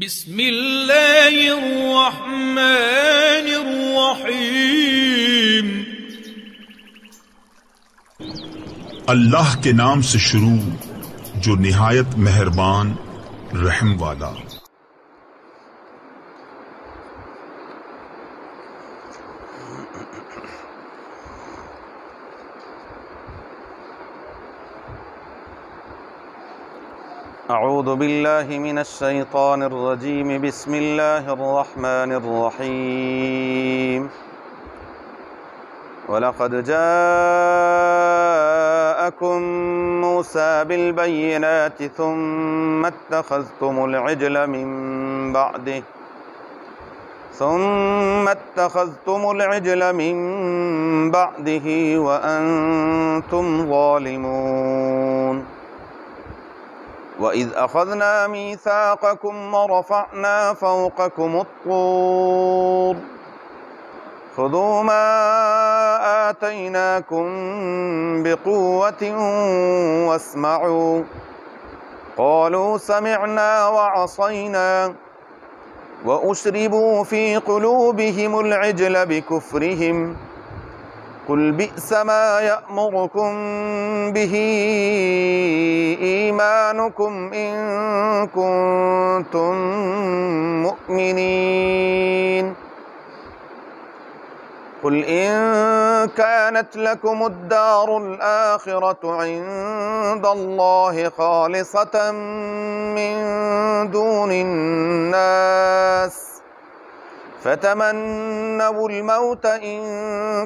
بسم الله الرحمن الرحيم اللہ کے نام سے شروع جو نہایت مہربان رحم والا أعوذ بالله من الشيطان الرجيم بسم الله الرحمن الرحيم ولقد جاءكم موسى بالبينات ثم اتخذتم العجل من بعده ثم اتخذتم العجل من بعده وأنتم ظالمون وإذ أخذنا ميثاقكم ورفعنا فوقكم الطور خذوا ما آتيناكم بقوة واسمعوا قالوا سمعنا وعصينا وأشربوا في قلوبهم العجل بكفرهم قل بئس ما يأمركم به إيمانكم إن كنتم مؤمنين قل إن كانت لكم الدار الآخرة عند الله خالصة من دون الناس فتمنوا الموت إن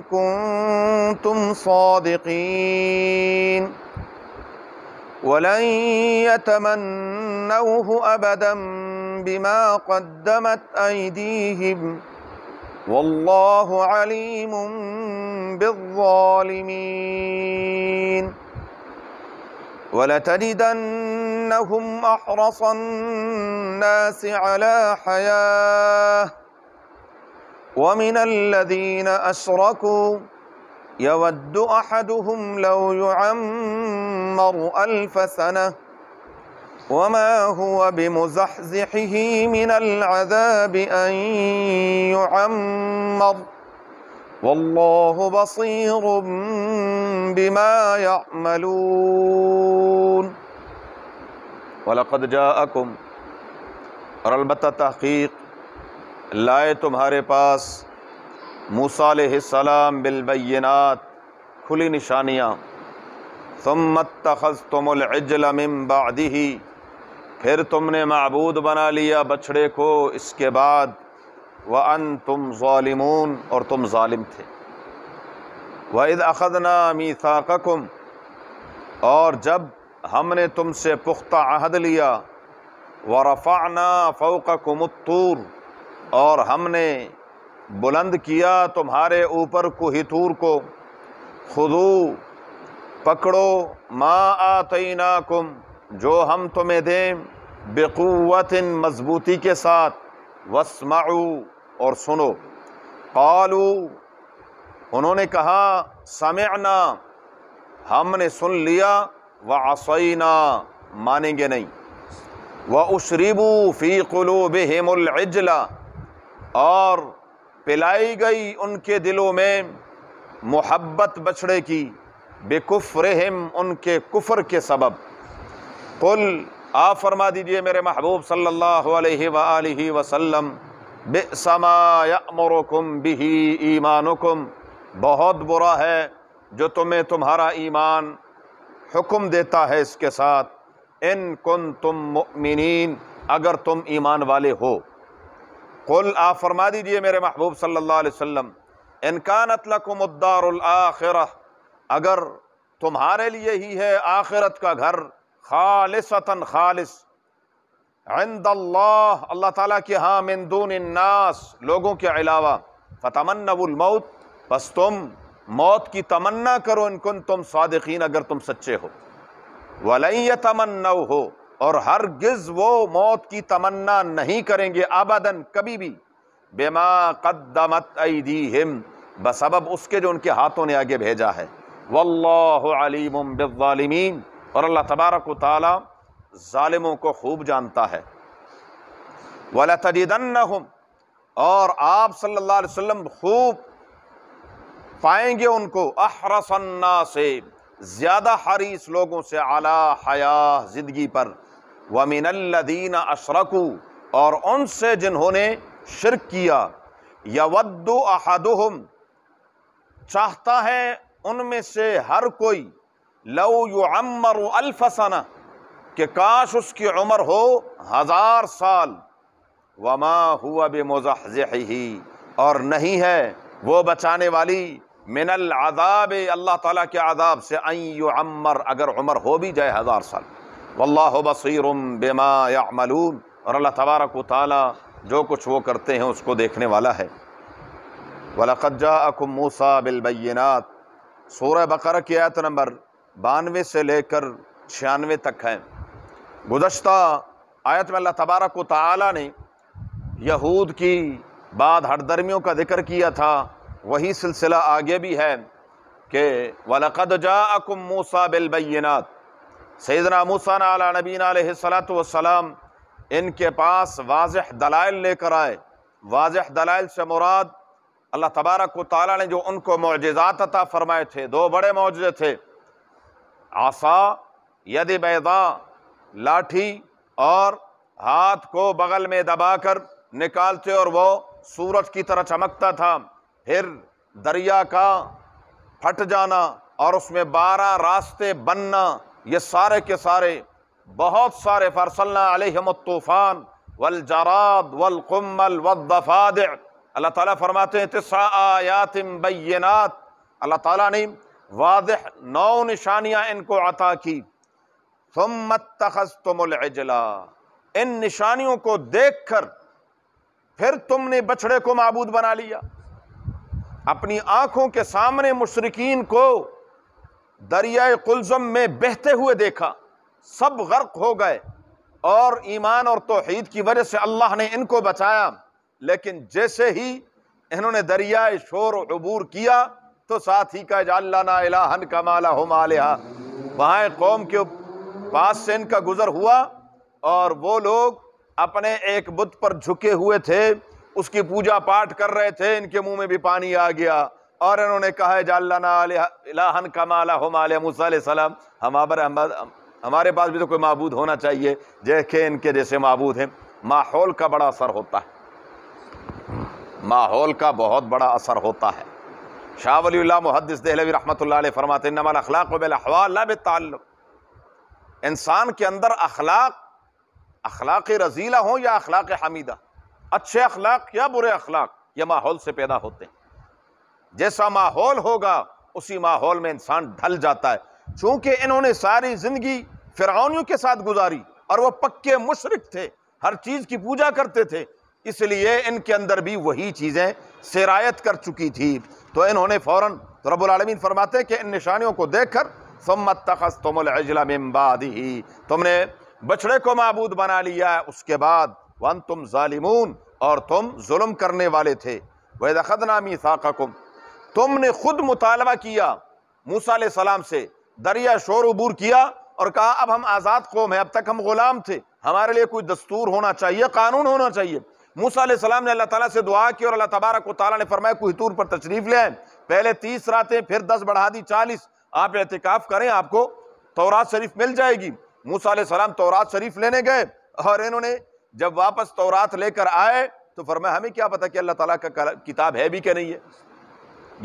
كنتم صادقين ولن يتمنوه أبدا بما قدمت أيديهم والله عليم بالظالمين ولتجدنهم أحرص الناس على حياه ومن الذين أشركوا يود أحدهم لو يعمر ألف سنة وما هو بمزحزحه من العذاب أن يعمر والله بصير بما يعملون ولقد جاءكم اور تحقيق लाए तुम्हारे पास मूसा सलाम बिलबैनात खुली निशानियाँ सम्मत तखज़ तुमलजलमबादी फिर तुमने मबूद बना लिया बछड़े को इसके बाद व अन तुम ालिमून और तुम ालिम थे वद अखदना कम और जब हमने तुमसे पुख्ता अहद लिया व रफ़ाना फ़ौकमतूर और हमने बुलंद किया तुम्हारे ऊपर कुहितूर को खुदू पकड़ो माँ आतना कुम जो हम तुम्हें दें बेक़वत मजबूती के साथ वसमाऊ और सुनो कालू उन्होंने कहा समना हमने सुन लिया व आसईना मानेंगे नहीं व उशरीबू फ़ी कलूब हेमुलजला और पिलाई गई उनके दिलों में मोहब्बत बछड़े की बेकुफ़रहम उनके कुफ़र के सबब कुल आप फरमा दीजिए मेरे महबूब सल्लल्लाहु अलैहि सल्ला वसल्लम बेसमायमरकुम बिही ईमानुकुम बहुत बुरा है जो तुम्हें तुम्हारा ईमान हुक्म देता है इसके साथ इन कुन तुम मिन अगर तुम ईमान वाले हो कुल आप फरमा दीजिए मेरे महबूब सल्लल्लाहु अलैहि वसल्लम इनकान अगर तुम्हारे लिए ही है आखिरत का घर खालसता खालिस इंदल्लाह अल्लाह ताला के हाँ मंदून इन्नास लोगों के अलावा फ़तमन्नबुलमौत बस तुम मौत की तमन्ना करो इनकुन तुम सादकिन अगर तुम सच्चे हो वलैय तमन्नव हो और हर गिज वो मौत की तमन्ना नहीं करेंगे आबादन कभी भी बेमा कदमत ईदी हिम बसबब उसके जो उनके हाथों ने आगे भेजा है वल्लिमीन और अल्लाह तबारक तालिमों को खूब जानता है वाला और आप सल्ला अलैहि खूब पाएंगे उनको अहरसन्ना से ज़्यादा हरीस लोगों से आला हया ज़िंदगी पर वमिनल्लदीन अशरकू और उनसे जिन्होंने शिरक किया यवद्दो अहदुहम चाहता है उनमें से हर कोई लव युअमर अल्फसना के काश उसकी उम्र हो हज़ार साल वमा हुआ बे बेमोज़ी और नहीं है वो बचाने वाली मिनल आदाब अल्लाह ताला के आदाब से अमर अगर उमर हो भी जाए हज़ार साल वल्लाबसरम बेमा यामलूम और अल्लाह तबारक ताली जो कुछ वो करते हैं उसको देखने वाला है वलकज्जा अकुम मूसा बिलबैनात सूर बकर की आयत नंबर बानवे से लेकर छियानवे तक है गुज्त आयत में अल्लाह तबारक ताली ने यहूद की बाद हरदर्मियों का जिक्र किया था वही सिलसिला आगे भी है कि वलकद जा अकुम मूसा बिलबैनात सैदना मूसाना अला नबीन सलाम इनके पास वाज दलाइल लेकर आए वाज दलाइल से मुराद अल्लाह तबारक ताली ने जो उनको मुआजात अता फ़रमाए थे दो बड़े मुआजे थे आसा यदि बैदा लाठी और हाथ को बगल में दबाकर निकालते और वो सूरज की तरह चमकता था फिर दरिया का फट जाना और उसमें बारह रास्ते बनना ये सारे के सारे बहुत सारे फ़रसल्ला तूफ़ान वल जराद वल कुमल वफ़ाद अल्लाह ताला फरमाते हैं तिसा आयातिम बैनात अल्लाह ताला ने वाज नौ निशानियां इनको अता की सुमत तखस तुमजला इन निशानियों को देख कर फिर तुमने बछड़े को मबूद बना लिया अपनी आंखों के सामने मुशरकिन को दरिया कुलजम में बहते हुए देखा सब गर्क हो गए और ईमान और तोहद की वजह से अल्लाह ने इनको बचाया लेकिन जैसे ही इन्होंने दरिया शोर अबूर किया तो साथ ही का जाना का कमाला हो मालिया वहाँ कौम के पास से इनका गुज़र हुआ और वो लोग अपने एक बुत पर झुके हुए थे उसकी पूजा पाठ कर रहे थे इनके मुंह में भी पानी आ गया और इन्होंने कहा है जालाहन कमाला हमाल मूसा सलाम हमाबर हमारे पास भी तो कोई मबूद होना चाहिए जैसे इनके जैसे मबूद हैं माहौल का बड़ा असर होता है माहौल का बहुत बड़ा असर होता है शाह वली मुहदस दहलवी रहमत फरमाते नमल अखलाक इंसान के अंदर अखलाक अखलाक रजीला हों या अखलाक हमीदा अच्छे अखलाक या बुरे अखलाक ये माहौल से पैदा होते हैं जैसा माहौल होगा उसी माहौल में इंसान ढल जाता है चूंकि इन्होंने सारी ज़िंदगी फ़िरौनियों के साथ गुजारी और वह पक्के मुशरक थे हर चीज़ की पूजा करते थे इसलिए इनके अंदर भी वही चीज़ें शरायत कर चुकी थी तो इन्होंने फौरन तो रबालमीन फरमाते कि इन निशानियों को देखकर ही तुमने बछड़े को मबूद बना लिया है उसके बाद वन तुम जालिमून और तुम जुल्म करने वाले थे वह दखदना साकुम तुमने खुद मुतालबा किया मूसा सलाम से दरिया शोर उबूर किया और कहा अब हम आज़ाद कौम है अब तक हम गुलाम थे हमारे लिए कोई दस्तूर होना चाहिए कानून होना चाहिए मूसा सलाम ने अल्लाह ताला से दुआ की और अल्लाह तबारक ताली ने फरमाया तूर पर तशरीफ ले आए पहले तीस रातें फिर दस बढ़ा दी चालीस आप एहतिकाफ करें आपको तोरात शरीफ मिल जाएगी मूसा सलाम तोरात शरीफ लेने गए और इन्होंने जब वापस तौरात लेकर आए तो फरमाया हमें क्या पता कि अल्लाह ताला का किताब है भी क्या नहीं है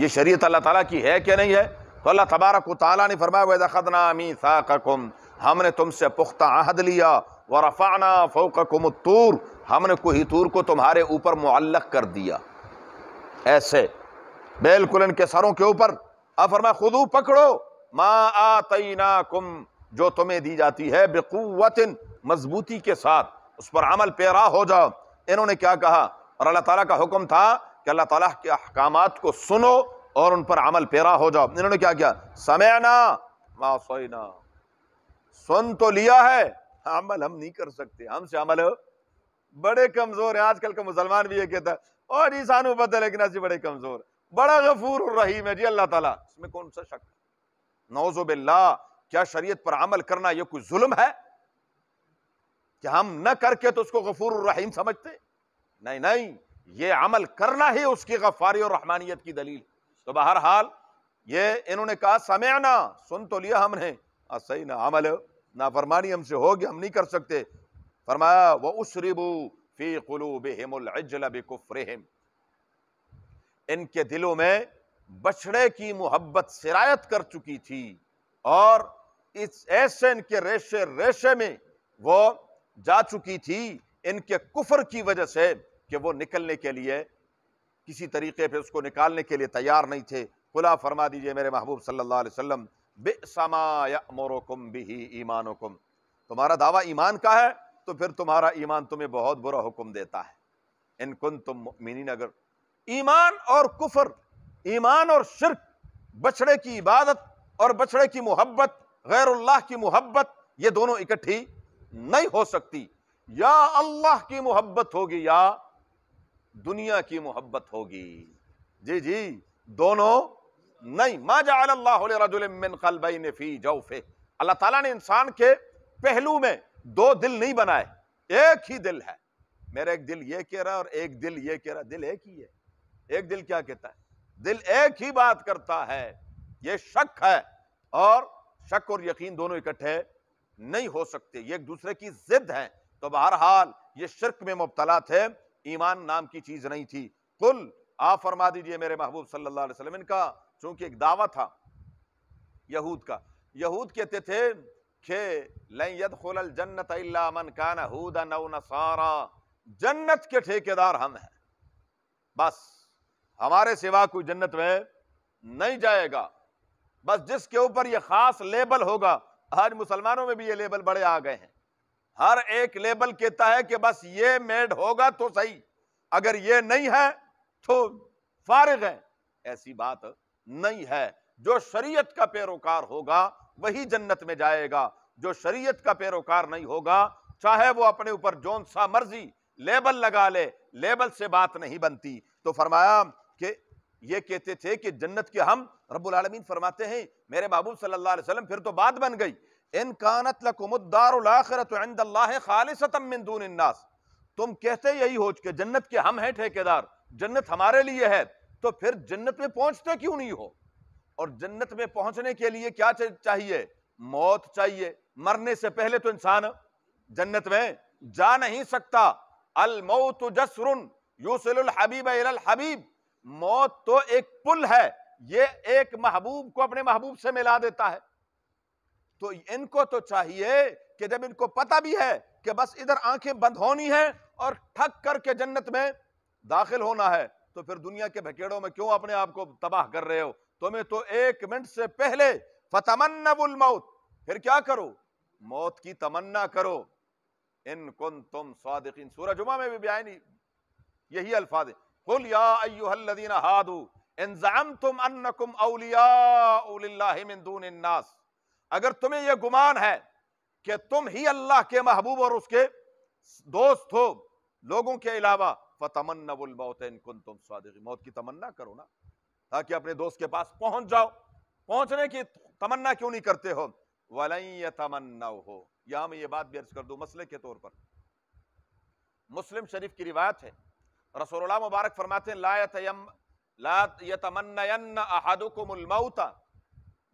ये शरीयत अल्लाह ताला की है क्या नहीं है तो अल्लाह तबारक ताली ने फरमाया हमने तुमसे पुख्ता आहद लिया व रफ़ाना फ़ोकुम तूर हमने तूर को तुम्हारे ऊपर मुअल्लक कर दिया ऐसे बिल्कुल इनके सरों के ऊपर अब फरमा खुदू पकड़ो माँ तईना कुम जो तुम्हें दी जाती है बेकुवतिन मजबूती के साथ उस पर अमल पैरा हो जाओ इन्होंने क्या कहा और अल्लाह तला का हुक्म था कि अल्लाह ताला के अहकाम को सुनो और उन पर अमल पेरा हो जाओ इन्होंने क्या किया समयना ना सुन तो लिया है अमल हम नहीं कर सकते हमसे अमल बड़े कमज़ोर है आजकल का मुसलमान भी ये कहता है और जी पता लेकिन ऐसे बड़े कमज़ोर बड़ा गफूर और रहीम है जी अल्लाह ताला इसमें कौन सा शक नौजोबिल्ला क्या शरीयत पर अमल करना यह कोई जुल्म है कि हम न करके तो उसको गफूर रहीम समझते नहीं नहीं ये अमल करना ही उसकी गफारी और रहमानियत की दलील तो बहरहाल ये इन्होंने कहा ना सुन तो लिया हमने सही ना अमल फरमानी हमसे होगी हम नहीं कर सकते फरमाया उस रिबू फी कुलूबिम इनके दिलों में बछड़े की मोहब्बत सिरायत कर चुकी थी और इस ऐसे इनके रेशे रेशे में वो जा चुकी थी इनके कुफर की वजह से कि वो निकलने के लिए किसी तरीके पे उसको निकालने के लिए तैयार नहीं थे खुला फरमा दीजिए मेरे महबूब सल्लल्लाहु अलैहि वसल्लम बेसमायमोरकुम बिही ईमानकुम तुम्हारा दावा ईमान का है तो फिर तुम्हारा ईमान तुम्हें बहुत बुरा हुक्म देता है इनकुन तुम मिनी नगर ईमान और कुफर ईमान और शिरक बछड़े की इबादत और बछड़े की मोहब्बत गैरुल्लाह की मोहब्बत ये दोनों इकट्ठी नहीं हो सकती या अल्लाह की मोहब्बत होगी या दुनिया की मोहब्बत होगी जी जी दोनों नहीं माजा अल्लाह फी जौफे अल्लाह ताला ने इंसान के पहलू में दो दिल नहीं बनाए एक ही दिल है मेरा एक दिल ये कह रहा है और एक दिल ये कह रहा दिल एक ही है एक दिल क्या कहता है दिल एक ही बात करता है ये शक है और शक और यकीन दोनों इकट्ठे नहीं हो सकते ये एक दूसरे की जिद है तो बहरहाल ये शिरक में मुबतला थे ईमान नाम की चीज नहीं थी कुल आप फरमा दीजिए मेरे महबूब सल्लल्लाहु अलैहि वसल्लम इनका चूंकि एक दावा था यहूद का यहूद कहते थे खे लयद जन्नत मन कान नसारा जन्नत के ठेकेदार हम हैं बस हमारे सिवा कोई जन्नत में नहीं जाएगा बस जिसके ऊपर यह खास लेबल होगा आज मुसलमानों में भी ये लेबल बड़े आ गए हैं हर एक लेबल कहता है कि बस ये मेड होगा तो सही अगर ये नहीं है तो फारिग है ऐसी बात नहीं है जो शरीयत का पैरोकार होगा वही जन्नत में जाएगा जो शरीयत का पैरोकार नहीं होगा चाहे वो अपने ऊपर जोन सा मर्जी लेबल लगा ले लेबल से बात नहीं बनती तो फरमाया कि ये कहते थे कि जन्नत के हम रब्बुल आलमीन फरमाते हैं मेरे महबूब सल्लल्लाहु अलैहि वसल्लम फिर तो बात बन गई इन कानत लकुमदारखरत तुम कहते यही हो चुके जन्नत के हम हैं ठेकेदार जन्नत हमारे लिए है तो फिर जन्नत में पहुंचते क्यों नहीं हो और जन्नत में पहुंचने के लिए क्या चाहिए मौत चाहिए मरने से पहले तो इंसान जन्नत में जा नहीं सकता अल जसरुन यूसल हबीब हबीब मौत तो एक पुल है ये एक महबूब को अपने महबूब से मिला देता है तो इनको तो चाहिए कि जब इनको पता भी है कि बस इधर आंखें बंद होनी है और ठक करके जन्नत में दाखिल होना है तो फिर दुनिया के भकेड़ों में क्यों अपने आप को तबाह कर रहे हो तुम्हें तो एक मिनट से पहले फतमन्नबुल मौत फिर क्या करो मौत की तमन्ना करो इन कुन तुम सादिकीन सूरह जुमा में भी बयान यही अल्फाज कुल या अय्युहल्लदीना हादू इनजामतुम अन्नकुम औलिया उलिल्लाहि मिन दूनिन नास अगर तुम्हें यह गुमान है कि तुम ही अल्लाह के महबूब और उसके दोस्त हो लोगों के अलावा मौत की तमन्ना करो ना ताकि अपने दोस्त के पास पहुंच जाओ पहुंचने की तमन्ना क्यों नहीं करते हो वलई तमन्ना हो यहां मैं ये बात भी अर्ज कर दू मसले के तौर पर मुस्लिम शरीफ की रिवायत है रसोल्ला मुबारक फरमाते हैं मौता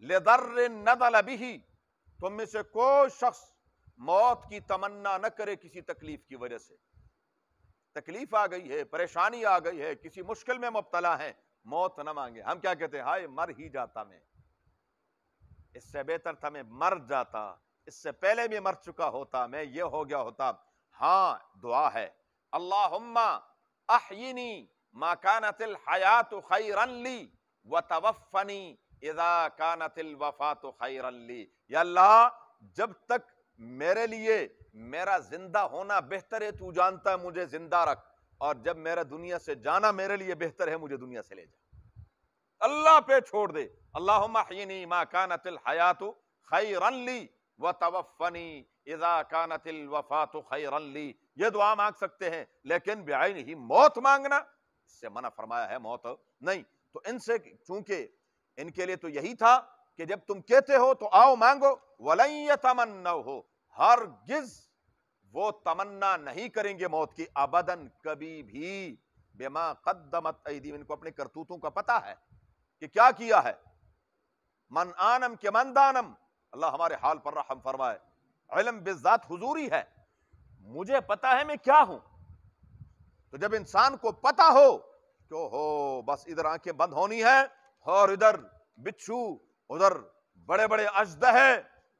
लेदर नदल भी तुम में से कोई शख्स मौत की तमन्ना न करे किसी तकलीफ की वजह से तकलीफ आ गई है परेशानी आ गई है किसी मुश्किल में मुबतला है मौत ना मांगे हम क्या कहते हैं हाय मर ही जाता मैं इससे बेहतर था मैं मर जाता इससे पहले भी मर चुका होता मैं ये हो गया होता हाँ दुआ है अल्लाह अहिनी माकानतिल हयात खैरन ली व तवफ़नी इदा कानतिल वफा खैर अल्लाह जब तक मेरे लिए मेरा जिंदा होना बेहतर है तू जानता है मुझे जिंदा रख और जब मेरा दुनिया से जाना मेरे लिए बेहतर है मुझे दुनिया से ले जा अल्लाह पे छोड़ दे अल्लाह अल्लाहनी मा कानतिल हयात खैरली व तवफ़नी इज़ा कानतिल वफ़ात खैरली ये दुआ मांग सकते हैं लेकिन बेआई नहीं मौत मांगना इससे मना फरमाया है मौत नहीं तो इनसे चूंकि इनके लिए तो यही था कि जब तुम कहते हो तो आओ मांगो वलैय तमन्ना हो हर गिज वो तमन्ना नहीं करेंगे मौत की अबदन कभी भी बेमा कदमत इनको अपने करतूतों का पता है कि क्या किया है मन आनम के मन दानम अल्लाह हमारे हाल पर रहम फरमाए इलम बिजात हुजूरी है मुझे पता है मैं क्या हूं तो जब इंसान को पता हो तो हो बस इधर आंखें बंद होनी है और इधर बिच्छू उधर बड़े बड़े अजद है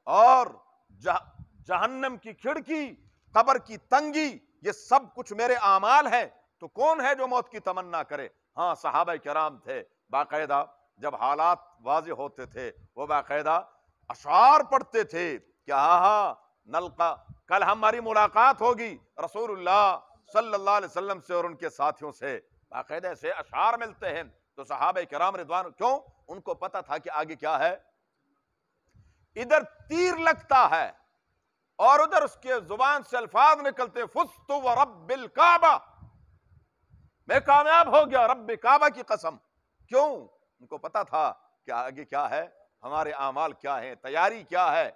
और जह, जहन्नम की खिड़की कबर की तंगी ये सब कुछ मेरे आमाल है तो कौन है जो मौत की तमन्ना करे हाँ सहाब कराम थे बाकायदा जब हालात वाज होते थे वो बाकायदा अशार पढ़ते थे कि हा हा नलका कल हमारी मुलाकात होगी रसूल सल्लाम से और उनके साथियों से बाकायदा से अशार मिलते हैं तो साहब कराम रिदवान क्यों उनको पता था कि आगे क्या है इधर तीर लगता है और उधर उसके जुबान से अल्फाज निकलते फुस्तु व रबिल काबा मैं कामयाब हो गया रब काबा की कसम क्यों उनको पता था कि आगे क्या है हमारे अमाल क्या है तैयारी क्या है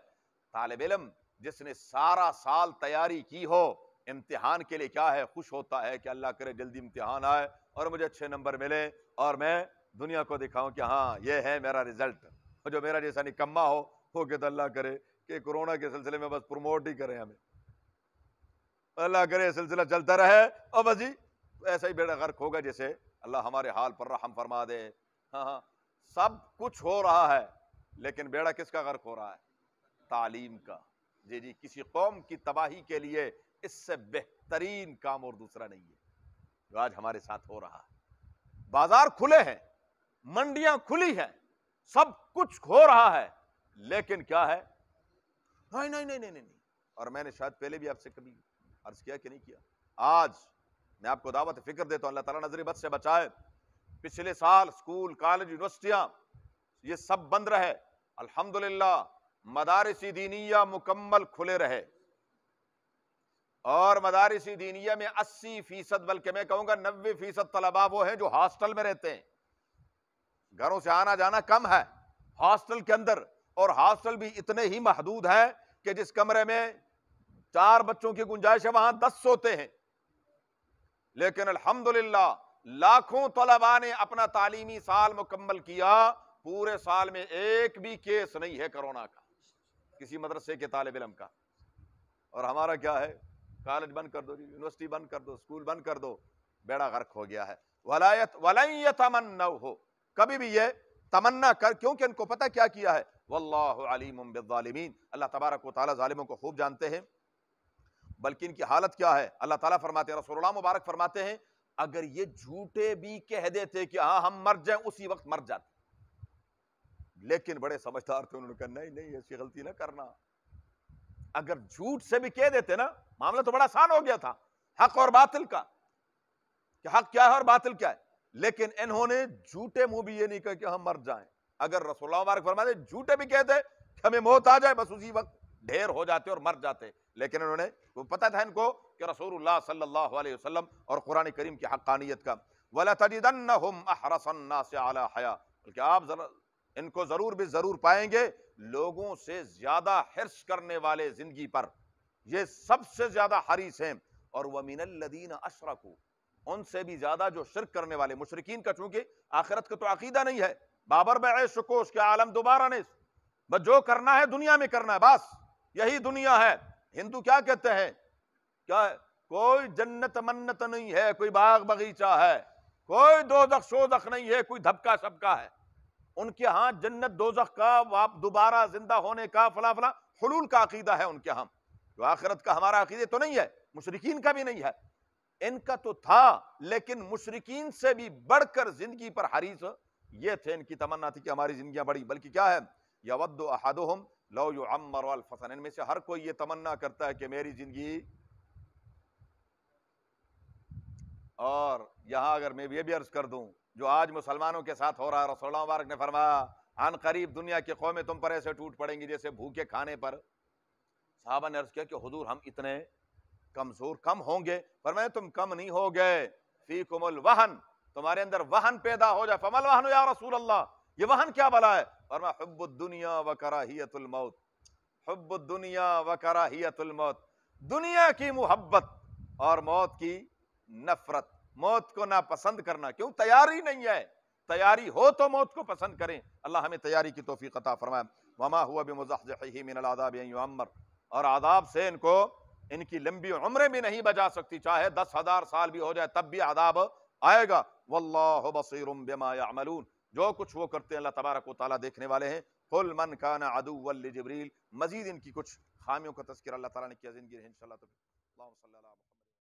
तालब इलम जिसने सारा साल तैयारी की हो इम्तिहान के लिए क्या है खुश होता है कि अल्लाह करे जल्दी इम्तिहान आए और मुझे अच्छे नंबर मिले और मैं दुनिया को दिखाऊं कि हाँ ये है मेरा रिजल्ट और जो मेरा जैसा निकम्मा हो वो कि तो अल्लाह करे कि कोरोना के सिलसिले में बस प्रमोट ही करें हमें अल्लाह करे सिलसिला चलता रहे और बस जी ऐसा ही बेड़ा गर्क होगा जैसे अल्लाह हमारे हाल पर हम फरमा दे हाँ हाँ सब कुछ हो रहा है लेकिन बेड़ा किसका गर्क हो रहा है तालीम का जी जी किसी कौम की तबाही के लिए इससे बेहतरीन काम और दूसरा नहीं है जो आज हमारे साथ हो रहा है बाजार खुले हैं मंडियां खुली हैं सब कुछ हो रहा है लेकिन क्या है नहीं नहीं नहीं नहीं नहीं और मैंने शायद पहले भी आपसे कभी अर्ज किया कि नहीं किया आज मैं आपको दावत फिक्र देता हूं अल्लाह तजरी बद से बचाए पिछले साल स्कूल कॉलेज यूनिवर्सिटियाँ ये सब बंद रहे अल्हम्दुलिल्लाह मदारसी दीनिया मुकम्मल खुले रहे और मदारसी दीनिया में 80 फीसद बल्कि मैं कहूंगा 90 फीसद तलबा वो हैं जो हॉस्टल में रहते हैं घरों से आना जाना कम है हॉस्टल के अंदर और हॉस्टल भी इतने ही महदूद हैं कि जिस कमरे में चार बच्चों की गुंजाइश है वहां दस सोते हैं लेकिन अल्हम्दुलिल्लाह लाखों तलबा ने अपना तालीमी साल मुकम्मल किया पूरे साल में एक भी केस नहीं है कोरोना का किसी मदरसे के तालब इलम का और हमारा क्या है कॉलेज बंद कर दो जी यूनिवर्सिटी बंद कर दो स्कूल बंद कर दो बेड़ा गर्क हो गया है वलायत वलय तमन्ना हो कभी भी ये तमन्ना कर क्योंकि इनको पता क्या किया है वल्लामीन अल्लाह तबारक वालिमों को खूब जानते हैं बल्कि इनकी हालत क्या है अल्लाह ताला फरमाते हैं रसोल्ला मुबारक फरमाते हैं अगर ये झूठे भी कह देते कि हाँ हम मर जाए उसी वक्त मर जाते लेकिन बड़े समझदार थे उन्होंने कहा नहीं नहीं ऐसी गलती ना करना अगर झूठ से भी कह देते ना मामला तो बड़ा आसान हो गया था हक और बातिल का कि हक क्या है और बातिल क्या है लेकिन इन्होंने झूठे मुंह भी ये नहीं कहा कि हम मर जाएं अगर रसोल्ला मुबारक फरमा दे झूठे भी कहते कि हमें मौत आ जाए बस उसी वक्त ढेर हो जाते और मर जाते लेकिन उन्होंने वो पता था इनको कि रसूलुल्लाह सल्लल्लाहु अलैहि और कुरान करीम की हकानियत का वला तजिदन्नहुम अहरसन्नास हया बल्कि आप जर, इनको जरूर भी जरूर पाएंगे लोगों से ज्यादा हिरस करने वाले जिंदगी पर ये सबसे ज्यादा हरीस हैं और लदीन अशरकू उनसे भी ज्यादा जो शिरक करने वाले मुशरकिन का चूंकि आखिरत का तो अकीदा नहीं है बाबर बे के आलम दोबारा ने बस जो करना है दुनिया में करना है बस यही दुनिया है हिंदू क्या कहते हैं क्या कोई जन्नत मन्नत नहीं है कोई बाग बगीचा है कोई दो दख शो दख नहीं है कोई धबका सबका है उनके यहाँ जन्नत दोजख का दोबारा जिंदा होने का फला फला हलूल का अकीदा है उनके यहाँ जो आखिरत का हमारा अकीदे तो नहीं है मुशरकिन का भी नहीं है इनका तो था लेकिन मुशरकिन से भी बढ़कर जिंदगी पर हरीस ये थे इनकी तमन्ना थी कि हमारी जिंदगी बड़ी बल्कि क्या है यवद अहदुहम लो यो अमर फसन इनमें से हर कोई ये तमन्ना करता है कि मेरी जिंदगी और यहां अगर मैं ये भी अर्ज कर दूं जो आज मुसलमानों के साथ हो रहा है रसोल मुबारक ने फरमाया अन करीब दुनिया की कौमें तुम पर ऐसे टूट पड़ेंगी जैसे भूखे खाने पर साहबा ने अर्ज किया कि हजूर हम इतने कमजोर कम होंगे पर मैं तुम कम नहीं हो गए फी कुमल वाहन तुम्हारे अंदर वाहन पैदा हो जाए फमल वाहन या रसूल अल्लाह ये वाहन क्या बला है पर मैं हब्बुद्दुनिया व कराहियतुलमौत हब्बुद्दुनिया व कराहियतुलमौत दुनिया की मोहब्बत और मौत की नफरत मौत को ना पसंद करना क्यों तैयारी नहीं है तैयारी हो तो मौत को पसंद करें अल्लाह हमें तैयारी की तोफ़ी कता फरमाए वमा हुआ भी मुजाही मिनल आदाब अमर और आदाब से इनको इनकी लंबी उम्रें भी नहीं बचा सकती चाहे दस हजार साल भी हो जाए तब भी आदाब आएगा वल्लाह बसीरमलून जो कुछ वो करते हैं अल्लाह तबारक ताली देखने वाले हैं कुल मन खाना अदूल जबरील मजीद इनकी कुछ खामियों का तस्कर अल्लाह ताला ने किया जिंदगी इन